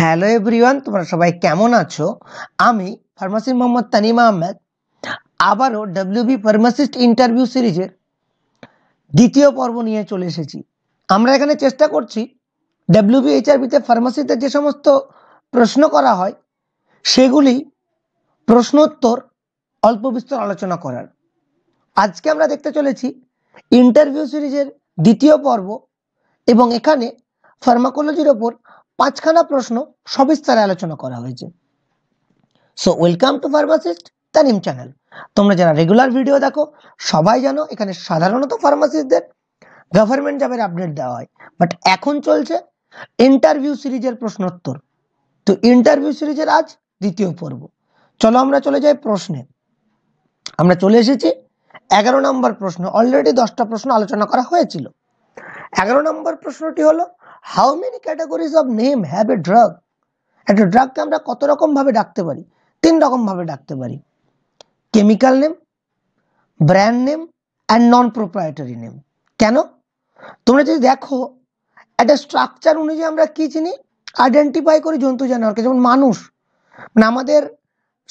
Hello everyone তোমরা সবাই কেমন আছো আমি ফার্মাসি মোহাম্মদ তানিমা আহমেদ আবারও ডাব্লিউবি ফার্মাসিস্ট ইন্টারভিউ সিরিজের দ্বিতীয় পর্ব নিয়ে চলে এসেছি আমরা এখানে চেষ্টা করছি ডাব্লিউবি এইচআরবিতে ফার্মাসিতে যে সমস্ত প্রশ্ন করা হয় সেগুলি প্রশ্নোত্তর অল্প বিস্তর আলোচনা করার আজকে আমরা দেখতে চলেছি ইন্টারভিউ সিরিজের দ্বিতীয় পর্ব এবং এখানে ফার্মাকোলজির ওপর পাঁচখানা প্রশ্ন সবিস্তারে আলোচনা করা হয়েছে so welcome to pharmacist Tanim channel তোমরা যারা রেগুলার ভিডিও দেখো সবাই জানো এখানে সাধারণত ফার্মাসিস্টদের গভর্নমেন্ট জবের আপডেট দেওয়া হয় বাট এখন চলছে ইন্টারভিউ সিরিজের প্রশ্নোত্তর তো ইন্টারভিউ সিরিজের আজ দ্বিতীয় পর্ব চলো আমরা চলে যাই প্রশ্নে আমরা চলে এসেছি এগারো নম্বর প্রশ্ন অলরেডি দশটা প্রশ্ন আলোচনা করা হয়েছিল এগারো নম্বর প্রশ্নটি হলো how many categories of name have a drug একটা ড্রাগকে আমরা কত রকমভাবে ডাকতে পারি তিন রকমভাবে ডাকতে পারি chemical name brand name and non proprietary name কেন তোমরা যদি দেখো একটা স্ট্রাকচার অনুযায়ী আমরা কী চিনি আইডেন্টিফাই করি জন্তু জানোয়ারকে যেমন মানুষ মানে আমাদের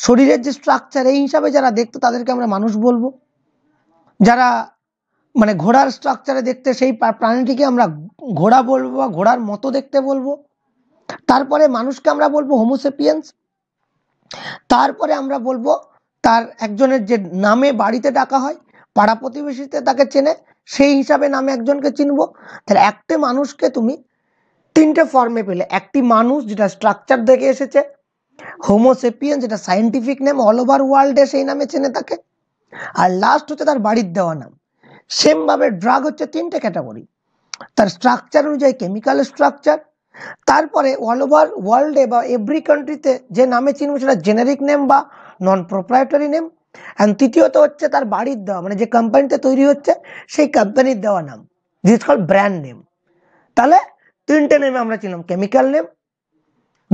শরীরের যে স্ট্রাকচার এই হিসাবে যারা দেখতো তাদেরকে আমরা মানুষ বলবো যারা মানে ঘোড়ার স্ট্রাকচারে দেখতে সেই প্রাণীটিকে আমরা ঘোড়া বলবো বা ঘোড়ার মতো দেখতে বলবো তারপরে মানুষকে আমরা বলবো হোমোসেপিয়েন্স তারপরে আমরা বলবো তার একজনের যে নামে বাড়িতে ডাকা হয় পাড়া প্রতিবেশীতে তাকে চেনে সেই হিসাবে নামে একজনকে চিনব তাহলে একটি মানুষকে তুমি তিনটে ফর্মে পেলে একটি মানুষ যেটা স্ট্রাকচার দেখে এসেছে হোমোসেপিয়েন্স যেটা সাইন্টিফিক নেম অল ওভার ওয়ার্ল্ডে সেই নামে চেনে তাকে আর লাস্ট হচ্ছে তার বাড়ির দেওয়া নাম সেমভাবে ড্রাগ হচ্ছে তিনটে ক্যাটাগরি তার স্ট্রাকচার অনুযায়ী কেমিক্যাল স্ট্রাকচার তারপরে অল ওভার ওয়ার্ল্ডে বা এভরি কান্ট্রিতে যে নামে চিনব সেটা জেনারিক নেম বা নন প্রোপ্রাইটারি নেম অ্যান্ড তৃতীয়ত হচ্ছে তার বাড়ির দেওয়া মানে যে কোম্পানিতে তৈরি হচ্ছে সেই কোম্পানির দেওয়া নাম দিস কল ব্র্যান্ড নেম তাহলে তিনটে নেমে আমরা চিনলাম chemical name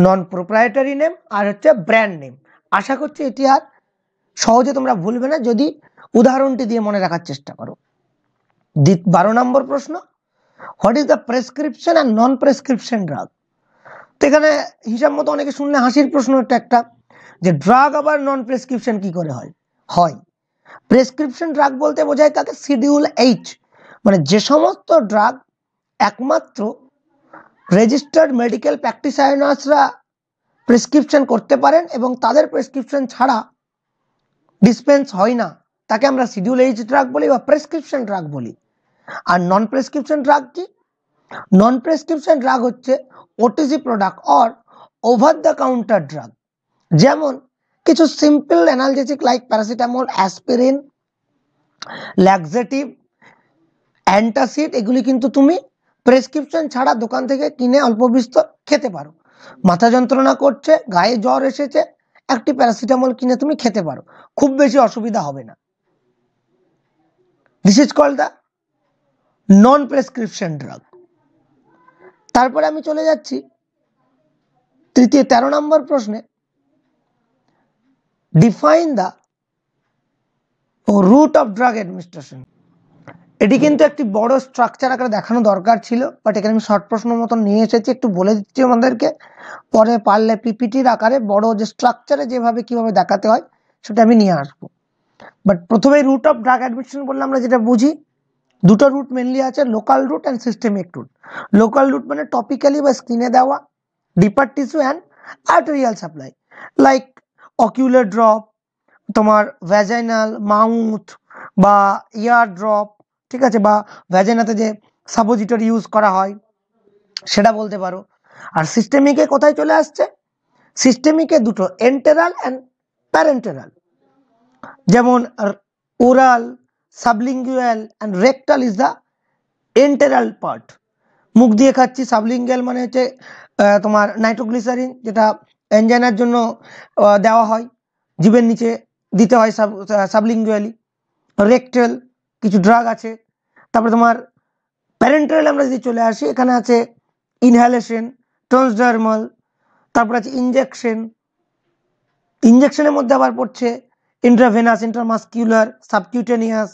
non proprietary name আর হচ্ছে ব্র্যান্ড নেম আশা করছি এটি আর সহজে তোমরা ভুলবে না যদি উদাহরণটি দিয়ে মনে রাখার চেষ্টা করো বারো নম্বর প্রশ্ন what is the prescription and non prescription drug তো এখানে হিসাব মতো অনেকে শুনলে হাসির প্রশ্ন এটা একটা যে ড্রাগ আবার নন প্রেসক্রিপশন কি করে হয় হয় প্রেসক্রিপশন ড্রাগ বলতে বোঝায় তাকে শিডিউল এইচ মানে যে সমস্ত ড্রাগ একমাত্র রেজিস্টার্ড মেডিকেল প্র্যাকটিসায়নার্সরা প্রেসক্রিপশন করতে পারেন এবং তাদের প্রেসক্রিপশন ছাড়া ডিসপেন্স হয় না তাকে আমরা শিডিউল এইচ ড্রাগ বলি বা প্রেসক্রিপশন ড্রাগ বলি আর নন প্রেসক্রিপশন ড্রাগ কি নন প্রেসক্রিপশন ড্রাগ হচ্ছে OTC product or over the counter drug যেমন কিছু simple analgesic like paracetamol aspirin laxative antacid এগুলি কিন্তু তুমি প্রেসক্রিপশন ছাড়া দোকান থেকে কিনে অল্প বিস্তর খেতে পারো মাথা যন্ত্রণা করছে গায়ে জ্বর এসেছে একটি প্যারাসিটামল কিনে তুমি খেতে পারো খুব বেশি অসুবিধা হবে না this is call the non prescription drug তারপরে আমি চলে যাচ্ছি তৃতীয় তেরো নম্বর প্রশ্নে define the route of drug administration এটি কিন্তু একটি বড় স্ট্রাকচার আকারে দেখানো দরকার ছিল বাট এখানে আমি শর্ট প্রশ্ন মতো নিয়ে এসেছি একটু বলে দিচ্ছি আমাদেরকে পরে পারলে পিপিটির আকারে বড় যে স্ট্রাকচারে যেভাবে কিভাবে দেখাতে হয় সেটা আমি নিয়ে আসবো বাট প্রথমে রুট অফ ড্রাগ অ্যাডমিশন বললে আমরা যেটা বুঝি দুটো রুট মেনলি আছে local route and systemic route local route মানে টপিক্যালি বা স্কিনে দেওয়া deeper tissue and arterial supply like ocular drop তোমার ভ্যাজাইনাল মাউথ বা ইয়ার ড্রপ ঠিক আছে বা ভ্যাজাইনাতে যে সাপোজিটর ইউজ করা হয় সেটা বলতে পারো আর সিস্টেমিকে কোথায় চলে আসছে সিস্টেমিকে দুটো এন্টেরাল অ্যান্ড প্যারেন্টেরাল যেমন oral sublingual and rectal is the enteral part মুখ দিয়ে খাচ্ছি সাবলিঙ্গুয়াল মানে হচ্ছে তোমার নাইট্রোগ্লিসারিন যেটা এঞ্জাইনার জন্য দেওয়া হয় জীবের নিচে দিতে হয় সাব সাবলিঙ্গুয়ালি রেকটেল কিছু ড্রাগ আছে তারপরে তোমার প্যারেন্টাল আমরা যদি চলে আসি এখানে আছে ইনহ্যালেশন ট্রান্সডার্মাল তারপর আছে ইঞ্জেকশন ইঞ্জেকশনের মধ্যে আবার পড়ছে intravenous intermuscular subcutaneous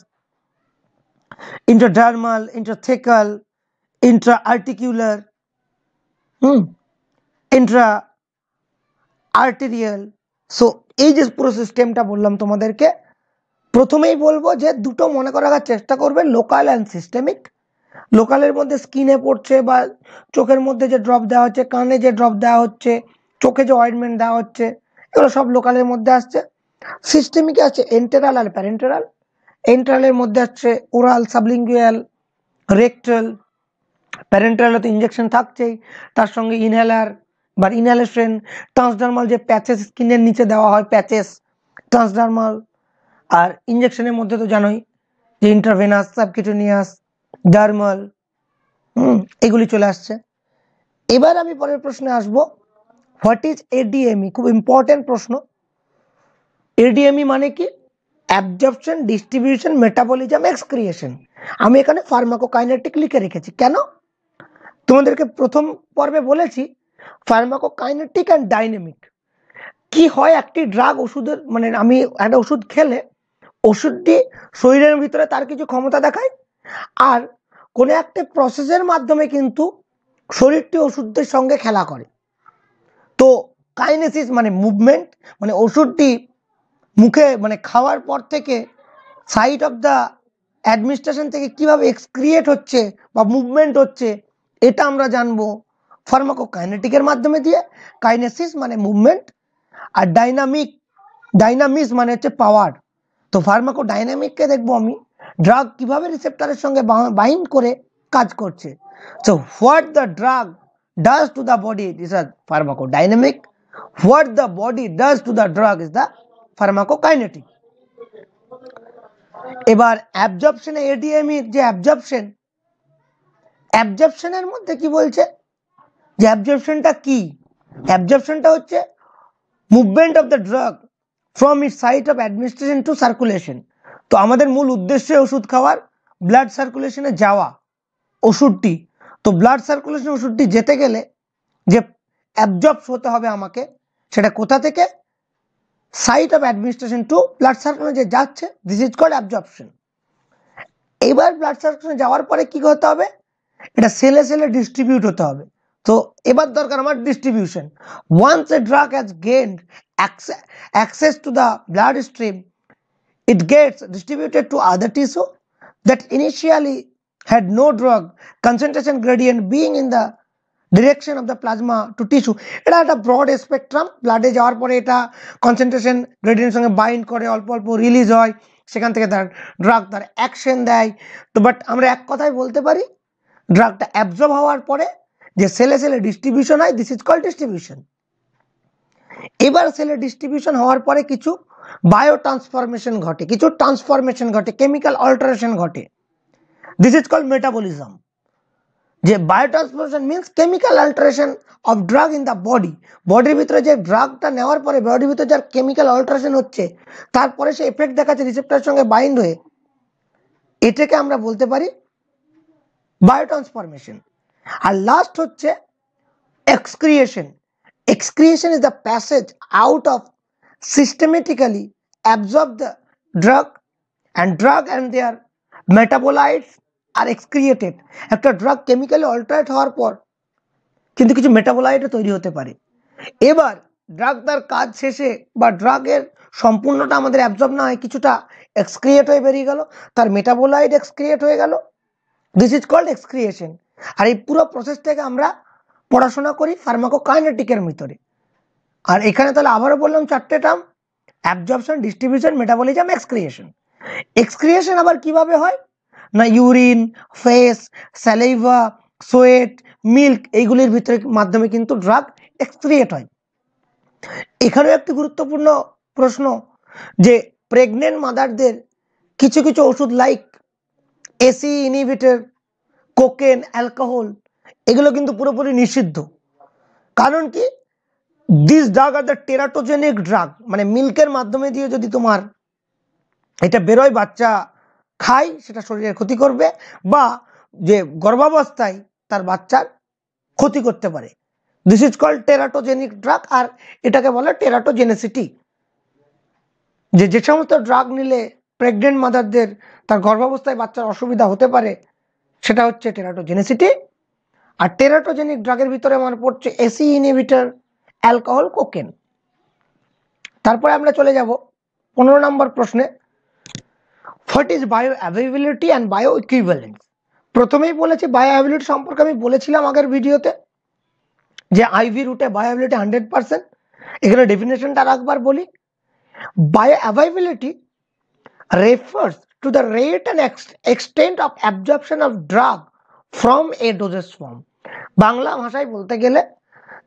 interdermal interthecal intra articular hmm intra arterial so এই যে পুরো সিস্টেমটা বললাম তোমাদেরকে প্রথমেই বলবো যে দুটো মনে করার চেষ্টা করবে লোকাল অ্যান্ড সিস্টেমিক লোকালের মধ্যে স্কিনে পড়ছে বা চোখের মধ্যে যে ড্রপ দেওয়া হচ্ছে কানে যে ড্রপ দেওয়া হচ্ছে চোখে যে অয়েন্টমেন্ট দেওয়া হচ্ছে এগুলো সব লোকালের মধ্যে আসছে সিস্টেমিকে আছে এন্টেরাল আর প্যারেন্টেরাল এন্টেরালের মধ্যে আছে ওরাল সাবলিঙ্গুয়াল রেকটাল প্যারেন্টেরালে তো ইঞ্জেকশন থাকছেই তার সঙ্গে ইনহেলার বা ইনহেলেশন ট্রান্সডার্মাল যে প্যাচেস স্কিনের নিচে দেওয়া হয় প্যাচেস ট্রান্সডার্মাল আর ইঞ্জেকশনের মধ্যে তো জানোই যে ইন্টারভেনাস সাবকিটোনিয়াস ডার্মাল এগুলি চলে আসছে এবার আমি পরের প্রশ্নে আসব হোয়াট ইজ এডিএমই খুব ইম্পর্ট্যান্ট প্রশ্ন এডিএমই e মানে কি অ্যাবজর্পশন ডিস্ট্রিবিউশন মেটাবলিজম এক্সক্রিয়েশন আমি এখানে ফার্মাকোকাইনেটিক লিখে রেখেছি কেন তোমাদেরকে প্রথম পর্বে বলেছি ফার্মাকোকাইনেটিক অ্যান্ড ডাইনামিক কি হয় একটি ড্রাগ ওষুধের মানে আমি একটা ওষুধ খেলে ওষুধটি শরীরের ভিতরে তার কিছু ক্ষমতা দেখায় আর কোনো একটা প্রসেসের মাধ্যমে কিন্তু শরীরটি ওষুধের সঙ্গে খেলা করে তো কাইনেসিস মানে মুভমেন্ট মানে ওষুধটি মুখে মানে খাওয়ার পর থেকে সাইট অফ দ্য অ্যাডমিনিস্ট্রেশন থেকে কিভাবে এক্সক্রিয়েট হচ্ছে বা মুভমেন্ট হচ্ছে এটা আমরা জানবো ফার্মাকো কাইনেটিকের মাধ্যমে দিয়ে কাইনেসিস মানে মুভমেন্ট আর ডাইনামিক ডাইনামিস মানে হচ্ছে পাওয়ার তো ফার্মাকো ডাইনামিককে দেখবো আমি ড্রাগ কিভাবে রিসেপ্টারের সঙ্গে বাইন্ড করে কাজ করছে so what the drug does to the body this are pharmacodynamic what the body does to the drug is the pharmacokinetic এবার অ্যাবজর্পশনে এডিএমির যে অ্যাবজর্পশন অ্যাবজর্পশনের মধ্যে কি বলছে যে অ্যাবজর্পশনটা কি অ্যাবজর্পশনটা হচ্ছে movement of the drug from it site of administration to circulation তো আমাদের মূল উদ্দেশ্য ওষুধ খাওয়ার ব্লাড সার্কুলেশনে যাওয়া ওষুধটি তো ব্লাড সার্কুলেশন ওষুধটি যেতে গেলে যে অ্যাবজর্বস হতে হবে আমাকে সেটা কোথা থেকে site of administration to blood circulation যে যাচ্ছে দিস ইজ কল্ড অ্যাবজর্পশন এবার ব্লাড সার্কুলেশন যাওয়ার পরে কি করতে হবে এটা সেলে সেলে ডিস্ট্রিবিউট হতে হবে তো এবার দরকার আমার distribution once a drug has gained access to the blood stream it gets distributed to other tissue that initially had no drug concentration gradient being in the direction of the plasma to tissue এটা একটা broad spectrum ব্লাডে যাওয়ার পরে এটা concentration gradient সঙ্গে bind করে অল্প অল্প release হয় সেখান থেকে তার ড্রাগ তার অ্যাকশন দেয় তো বাট আমরা এক কথায় বলতে পারি ড্রাগটা অ্যাবজর্ব হওয়ার পরে যে সেলে সেলে ডিস্ট্রিবিউশন হয় দিস ইজ কল ডিস্ট্রিবিউশন এবার সেলে ডিস্ট্রিবিউশন হওয়ার পরে কিছু বায়ো ট্রান্সফরমেশন ঘটে কিছু ট্রান্সফরমেশন ঘটে কেমিক্যাল অল্টারেশন ঘটে দিস ইজ কল মেটাবলিজম যে biotransformation means chemical alteration of drug in the body বডির ভিতরে যে ড্রাগটা নেওয়ার পরে বডির ভিতরে যার কেমিক্যাল অল্টারেশন হচ্ছে তারপরে সে এফেক্ট দেখাচ্ছে রিসেপ্টার সঙ্গে বাইন্ড হয়ে এটাকে আমরা বলতে পারি বায়োট্রান্সফরমেশন আর লাস্ট হচ্ছে excretion excretion is the passage out of systemically absorb the drug and drug and their metabolites are excreted একটা ড্রাগ কেমিক্যালি অল্টারেট হওয়ার পর কিন্তু কিছু মেটাবোলাইটও তৈরি হতে পারে এবার ড্রাগ তার কাজ শেষে বা ড্রাগের সম্পূর্ণটা আমাদের অ্যাবজর্ব না হয় কিছুটা এক্সক্রিয়েট হয়ে বেরিয়ে গেল তার মেটাবোলাইট এক্সক্রিয়েট হয়ে গেল দিস ইজ কল্ড এক্সক্রিয়েশন আর এই পুরো প্রসেসটাকে আমরা পড়াশোনা করি ফার্মাকো কাইনেটিকের ভিতরে আর এখানে তাহলে আবারও বললাম চারটে term absorption distribution metabolism excretion excretion আবার কিভাবে হয় না urine faeces saliva sweat milk এইগুলির ভিতরে মাধ্যমে কিন্তু ড্রাগ এক্সক্রিয়েট হয় এখানেও একটি গুরুত্বপূর্ণ প্রশ্ন যে প্রেগনেন্ট মাদারদের কিছু কিছু ওষুধ like ACE inhibitor cocaine alcohol এগুলো কিন্তু পুরোপুরি নিষিদ্ধ কারণ কি this drug are the teratogenic drug মানে মিল্কের মাধ্যমে দিয়ে যদি তোমার এটা বেরোয় বাচ্চা খাই সেটা শরীরের ক্ষতি করবে বা যে গর্ভাবস্থায় তার বাচ্চার ক্ষতি করতে পারে this is call teratogenic drug আর এটাকে বলে টেরাটোজেনেসিটি যে যে সমস্ত ড্রাগ নিলে প্রেগনেন্ট মাদারদের তার গর্ভাবস্থায় বাচ্চার অসুবিধা হতে পারে সেটা হচ্ছে টেরাটোজেনেসিটি আর টেরাটোজেনিক ড্রাগের ভিতরে আমার পড়ছে এসি ইনহিবিটার অ্যালকোহল কোকেন তারপরে আমরা চলে যাব পনেরো নম্বর প্রশ্নে what is bioavailability and bioequivalence প্রথমেই বলেছি বায়ো অ্যাভেবিলিটি সম্পর্কে আমি বলেছিলাম আগের ভিডিওতে যে আইভি রুটে বায়ো হান্ড্রেড পার্সেন্ট এখানে ডেফিনেশনটা একবার বলি bioavailability refers to the rate and extent of absorption of drug from a dosage form Bangla ভাষায় বলতে গেলে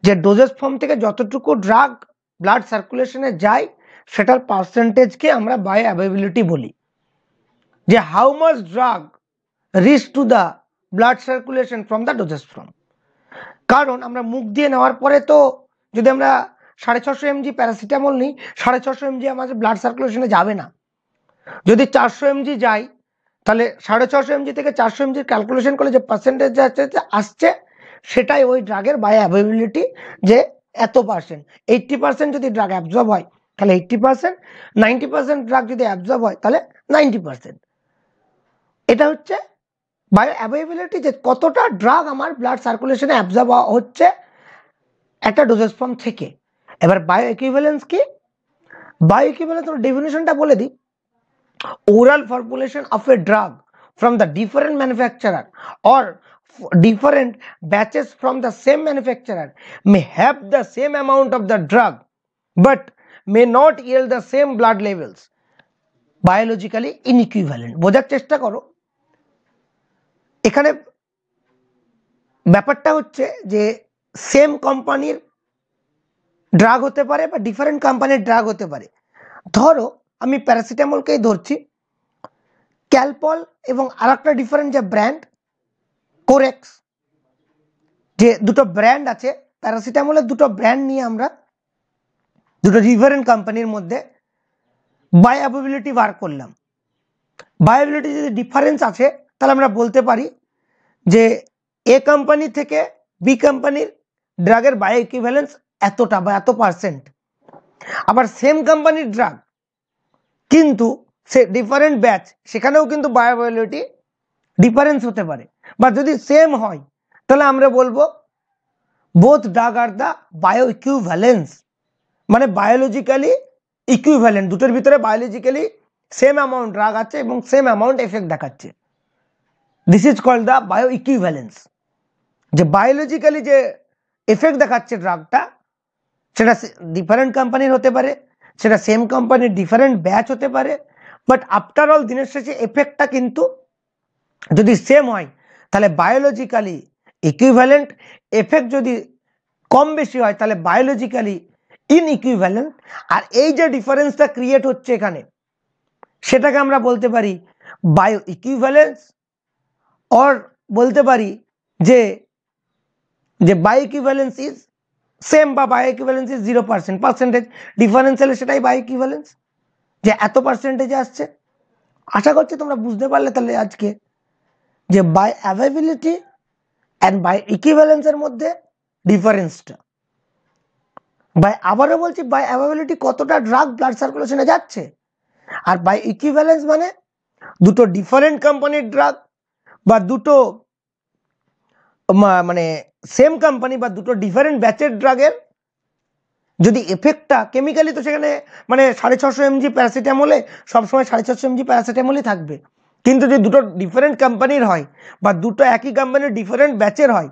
যে ডোজেস ফর্ম থেকে যতটুকু ড্রাগ ব্লাড সার্কুলেশনে যায় সেটার পার্সেন্টেজকে আমরা বায়ো অ্যাভেবিলিটি বলি যে how much drug reach to the blood circulation from the dosage form কারণ আমরা মুখ দিয়ে নেওয়ার পরে তো যদি আমরা সাড়ে ছশো এমজি প্যারাসিটামল নিই সাড়ে ছশো এমজি আমাদের ব্লাড সার্কুলেশনে যাবে না যদি চারশো এমজি যাই তাহলে সাড়ে ছশো এমজি থেকে চারশো এমজির ক্যালকুলেশন করলে যে পার্সেন্টেজ আসছে সেটাই ওই ড্রাগের বাই অ্যাভেবিলিটি যে এত পার্সেন্ট এইট্টি পার্সেন্ট যদি ড্রাগ অ্যাবজর্ব হয় তাহলে eighty percent ninety percent drug যদি অ্যাবজর্ব হয় তাহলে নাইনটি পার্সেন্ট এটা হচ্ছে বায়ো অ্যাভেলেবিলিটি যে কতটা ড্রাগ আমার ব্লাড সার্কুলেশনে অ্যাবজর্ব হচ্ছে একটা ডোজেস ফর্ম থেকে এবার বায়ো ইকুইভ্যালেন্স কি বায়ো ইকুইভ্যালেন্স ডেফিনেশনটা বলে দিই oral formulation of a drug from the different manufacturer or different batches from the same manufacturer may have the same amount of the drug but may not yield the same blood levels biologically inequivalent বোঝার চেষ্টা করো এখানে ব্যাপারটা হচ্ছে যে same কোম্পানির drug হতে পারে বা ডিফারেন্ট কোম্পানির ড্রাগ হতে পারে ধরো আমি প্যারাসিটামলকেই ধরছি ক্যালপল এবং আর একটা ডিফারেন্ট যে ব্র্যান্ড কোরেক্স যে দুটো ব্র্যান্ড আছে প্যারাসিটামলের দুটো ব্র্যান্ড নিয়ে আমরা দুটো ডিফারেন্ট কোম্পানির মধ্যে বায়াবিলিটি বার করলাম বায়াবিলিটি যদি ডিফারেন্স আছে তাহলে আমরা বলতে পারি যে এ কোম্পানি থেকে বি কোম্পানির ড্রাগের বায়ো ইকুইভ্যালেন্স এতটা বা এত পার্সেন্ট আবার সেম কোম্পানির ড্রাগ কিন্তু সে ডিফারেন্ট ব্যাচ সেখানেও কিন্তু বায়োবায়োলিটি ডিফারেন্স হতে পারে বা যদি সেম হয় তাহলে আমরা বলবো both drug are the bioequivalence মানে বায়োলজিক্যালি ইকুইভ্যালেন্ট দুটোর ভিতরে বায়োলজিক্যালি সেম অ্যামাউন্ট ড্রাগ আছে এবং সেম অ্যামাউন্ট এফেক্ট দেখাচ্ছে this is called the bioequivalence যে বায়োলজিক্যালি যে এফেক্ট দেখাচ্ছে ড্রাগটা সেটা ডিফারেন্ট কোম্পানির হতে পারে সেটা সেম কোম্পানির ডিফারেন্ট ব্যাচ হতে পারে বাট আফটার অল দিনের শেষে এফেক্টটা কিন্তু যদি সেম হয় তাহলে বায়োলজিক্যালি ইকুইভ্যালেন্ট এফেক্ট যদি কম বেশি হয় তাহলে বায়োলজিক্যালি ইন ইকুইভ্যালেন্ট আর এই যে ডিফারেন্সটা ক্রিয়েট হচ্ছে এখানে সেটাকে আমরা বলতে পারি বায়ো ইকুইভ্যালেন্স অর বলতে পারি যে যে বায়োকিভ্যালেন্স ইজ সেম বা bioequivalence is zero percent percentage difference হলে সেটাই বায়োকিভ্যালেন্স যে এত পার্সেন্টেজে আসছে আশা করছি তোমরা বুঝতে পারলে তাহলে আজকে যে বাই অ্যাভেবিলিটি অ্যান্ড বাই ইকুইভ্যালেন্সের মধ্যে ডিফারেন্সটা বাই আবারও বলছি বাই অ্যাভেবিলিটি কতটা ড্রাগ ব্লাড সার্কুলেশনে যাচ্ছে আর বাই ইকুইভ্যালেন্স মানে দুটো ডিফারেন্ট কোম্পানির ড্রাগ বা দুটো মানে সেম কোম্পানি বা দুটো ডিফারেন্ট ব্যাচের ড্রাগের যদি এফেক্টটা কেমিক্যালি তো সেখানে মানে সাড়ে ছশো এমজি প্যারাসিটামলে সবসময় সাড়ে ছশো এমজি প্যারাসিটামলই থাকবে কিন্তু যদি দুটো ডিফারেন্ট কোম্পানির হয় বা দুটো একই কোম্পানির ডিফারেন্ট ব্যাচের হয়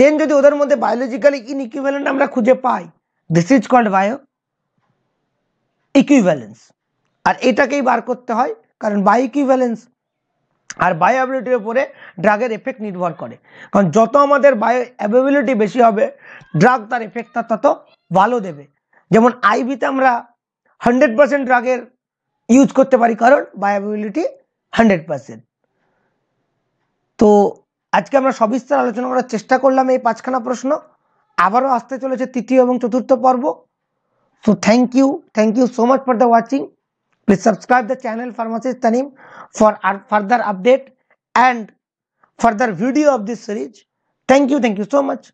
দেন যদি ওদের মধ্যে বায়োলজিক্যালি ইন ইকুইভ্যালেন্ট আমরা খুঁজে পাই this is called bioequivalence আর এটাকেই বার করতে হয় কারণ বায়ো ইকুইভ্যালেন্স আর বায়ো অ্যাবিলিটির উপরে ড্রাগের এফেক্ট নির্ভর করে কারণ যত আমাদের বায়ো অ্যাভেবিলিটি বেশি হবে ড্রাগ তার এফেক্টটা তত ভালো দেবে যেমন আইভিতে আমরা হান্ড্রেড পার্সেন্ট ড্রাগের ইউজ করতে পারি কারণ বায়ো অ্যাভেবিলিটি হান্ড্রেড পার্সেন্ট তো আজকে আমরা সবিস্তার আলোচনা করার চেষ্টা করলাম এই পাঁচখানা প্রশ্ন আবারও আসতে চলেছে তৃতীয় এবং চতুর্থ পর্ব তো thank you thank you so much for the watching Please subscribe the channel Pharmacist Tanim for further update and further video of this series. Thank you. Thank you so much.